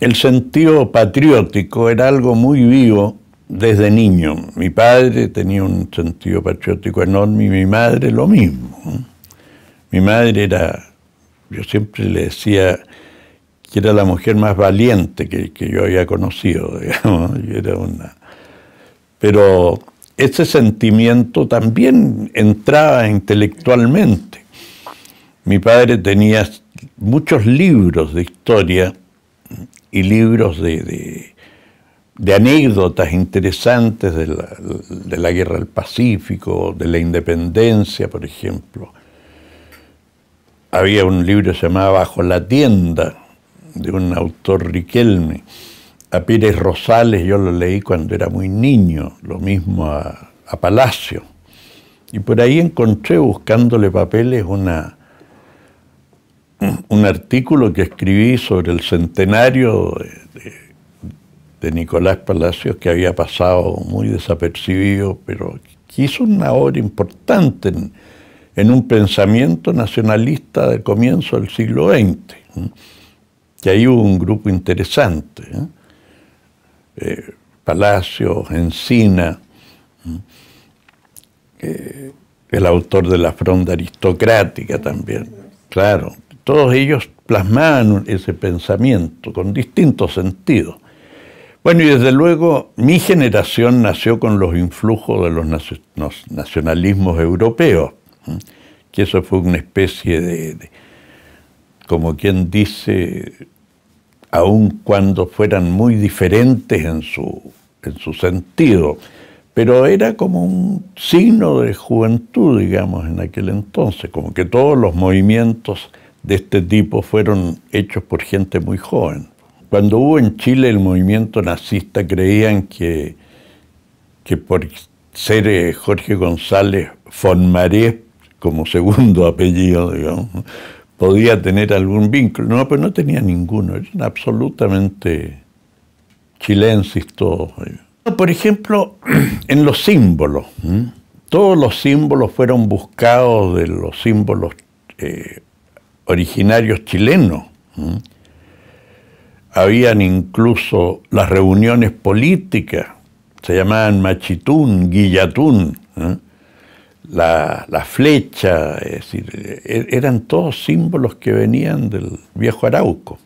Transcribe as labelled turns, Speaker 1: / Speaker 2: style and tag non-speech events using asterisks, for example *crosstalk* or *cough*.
Speaker 1: el sentido patriótico era algo muy vivo desde niño. Mi padre tenía un sentido patriótico enorme y mi madre lo mismo. Mi madre era, yo siempre le decía que era la mujer más valiente que, yo había conocido, *laughs* digamos. Era una... Pero ese sentimiento también entraba intelectualmente. Mi padre tenía muchos libros de historia y libros de, anécdotas interesantes de la, guerra del Pacífico, de la independencia, por ejemplo. Había un libro llamado Bajo la tienda, de un autor Riquelme. A Pérez Rosales yo lo leí cuando era muy niño, lo mismo a, a Palacio. Y por ahí encontré, buscándole papeles, una, un artículo que escribí sobre el centenario de, Nicolás Palacios, que había pasado muy desapercibido, pero que hizo una obra importante en, un pensamiento nacionalista del comienzo del siglo XX, que ahí hubo un grupo interesante. ¿eh? Eh, Palacios, Encina, eh, el autor de la fronda aristocrática también, claro, todos ellos plasmaban ese pensamiento con distintos sentidos. Bueno, y desde luego mi generación nació con los influjos de los, nacionalismos europeos, que eso fue una especie de, como quien dice, aun cuando fueran muy diferentes en su, en su sentido, pero era como un signo de juventud, digamos, en aquel entonces, como que todos los movimientos de este tipo fueron hechos por gente muy joven. Cuando hubo en Chile el movimiento nazista, creían que, que por ser eh, Jorge González Fonmaré, como segundo *laughs* apellido, podía tener algún vínculo. No, pero no tenía ninguno, eran absolutamente chilenses todos. Por ejemplo, *clears throat* en los símbolos, todos los símbolos fueron buscados de los símbolos eh, originarios chilenos. Habían incluso las reuniones políticas, se llamaban machitún, guillatún, la, la, flecha, es decir, e, eran todos símbolos que venían del viejo Arauco.